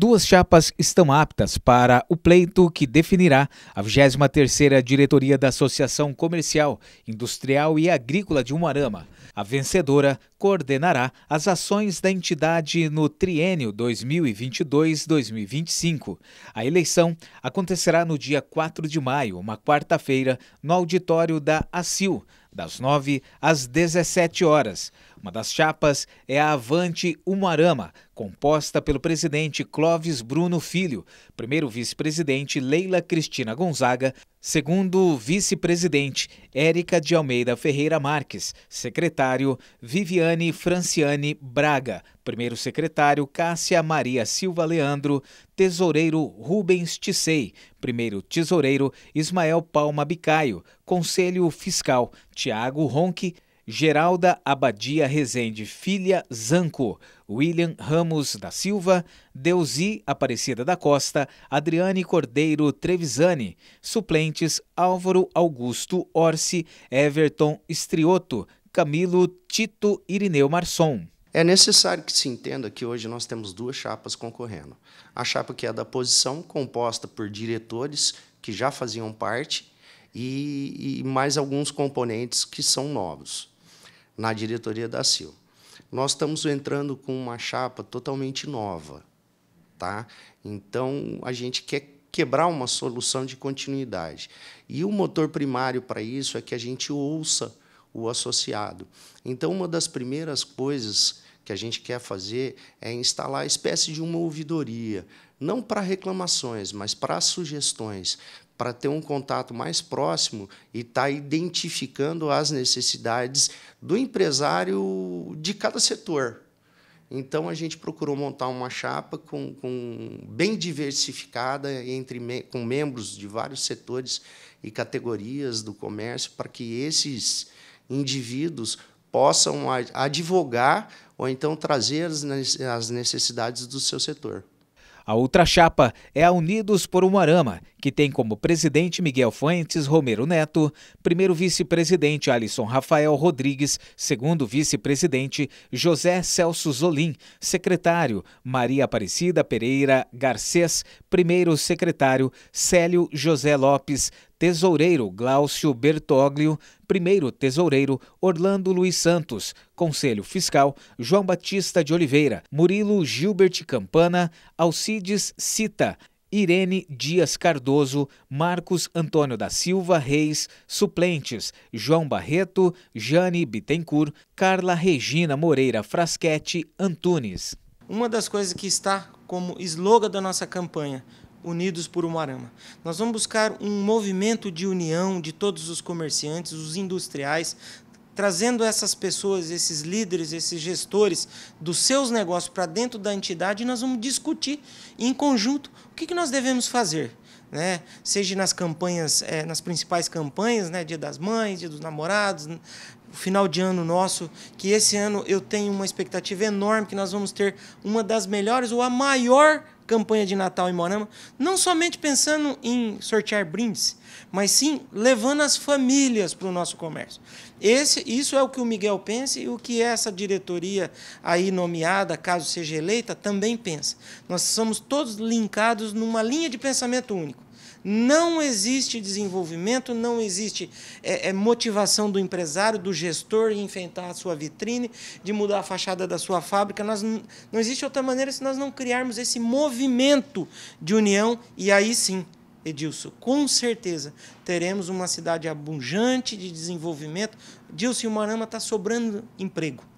Duas chapas estão aptas para o pleito que definirá a 23ª Diretoria da Associação Comercial, Industrial e Agrícola de Umarama. A vencedora coordenará as ações da entidade no triênio 2022-2025. A eleição acontecerá no dia 4 de maio, uma quarta-feira, no auditório da ACIL, das 9 às 17 horas. Uma das chapas é a Avante Umarama, composta pelo presidente Clóvis Bruno Filho, primeiro vice-presidente Leila Cristina Gonzaga, segundo vice-presidente Érica de Almeida Ferreira Marques, secretário Viviane Franciane Braga, primeiro secretário Cássia Maria Silva Leandro, tesoureiro Rubens Tissei, primeiro tesoureiro Ismael Palma Bicaio, conselho fiscal Tiago Ronque, Geralda Abadia Rezende, filha Zanco, William Ramos da Silva, Deusi Aparecida da Costa, Adriane Cordeiro Trevisani, suplentes Álvaro Augusto Orsi, Everton Strioto, Camilo Tito Irineu Marçom. É necessário que se entenda que hoje nós temos duas chapas concorrendo. A chapa que é da posição, composta por diretores que já faziam parte e, e mais alguns componentes que são novos na diretoria da Sil. Nós estamos entrando com uma chapa totalmente nova, tá? Então a gente quer quebrar uma solução de continuidade. E o motor primário para isso é que a gente ouça o associado. Então uma das primeiras coisas que a gente quer fazer é instalar a espécie de uma ouvidoria, não para reclamações, mas para sugestões, para ter um contato mais próximo e estar tá identificando as necessidades do empresário de cada setor. Então a gente procurou montar uma chapa com, com bem diversificada entre com membros de vários setores e categorias do comércio para que esses indivíduos possam advogar ou então trazer as necessidades do seu setor. A outra chapa é a Unidos por Umarama, que tem como presidente Miguel Fuentes Romero Neto, primeiro vice-presidente Alisson Rafael Rodrigues, segundo vice-presidente José Celso Zolim, secretário Maria Aparecida Pereira Garcês, primeiro secretário Célio José Lopes, tesoureiro Glaucio Bertoglio, primeiro tesoureiro Orlando Luiz Santos, Conselho Fiscal João Batista de Oliveira, Murilo Gilbert Campana, Alcides Cita, Irene Dias Cardoso, Marcos Antônio da Silva Reis, suplentes João Barreto, Jane Bittencourt, Carla Regina Moreira Frasquete Antunes. Uma das coisas que está como slogan da nossa campanha, unidos por arama. Nós vamos buscar um movimento de união de todos os comerciantes, os industriais, trazendo essas pessoas, esses líderes, esses gestores dos seus negócios para dentro da entidade, e nós vamos discutir em conjunto o que, que nós devemos fazer. Né? Seja nas campanhas, é, nas principais campanhas, né? Dia das Mães, Dia dos Namorados, final de ano nosso, que esse ano eu tenho uma expectativa enorme que nós vamos ter uma das melhores ou a maior campanha de Natal em Morama, não somente pensando em sortear brindes, mas sim levando as famílias para o nosso comércio. Esse, isso é o que o Miguel pensa e o que essa diretoria aí nomeada, caso seja eleita, também pensa. Nós somos todos linkados numa linha de pensamento único. Não existe desenvolvimento, não existe é, é, motivação do empresário, do gestor de enfrentar a sua vitrine, de mudar a fachada da sua fábrica. Nós, não existe outra maneira se nós não criarmos esse movimento de união. E aí sim, Edilson, com certeza teremos uma cidade abundante de desenvolvimento. Dilson, o Marama está sobrando emprego.